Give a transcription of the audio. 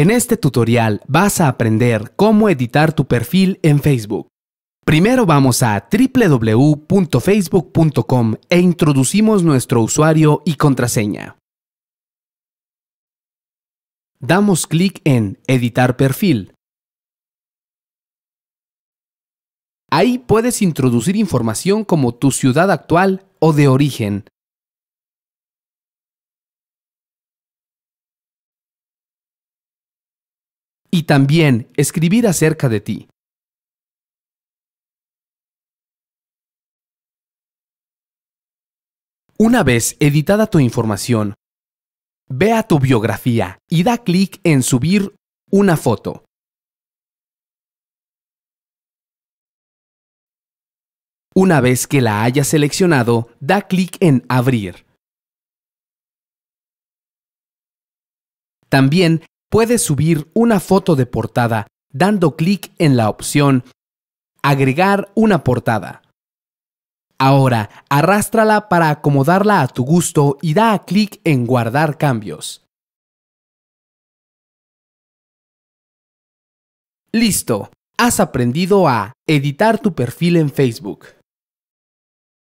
En este tutorial vas a aprender cómo editar tu perfil en Facebook. Primero vamos a www.facebook.com e introducimos nuestro usuario y contraseña. Damos clic en Editar perfil. Ahí puedes introducir información como tu ciudad actual o de origen, y también escribir acerca de ti. Una vez editada tu información, ve a tu biografía y da clic en subir una foto. Una vez que la hayas seleccionado, da clic en Abrir. También puedes subir una foto de portada dando clic en la opción Agregar una portada. Ahora, arrástrala para acomodarla a tu gusto y da clic en Guardar cambios. Listo, has aprendido a editar tu perfil en Facebook.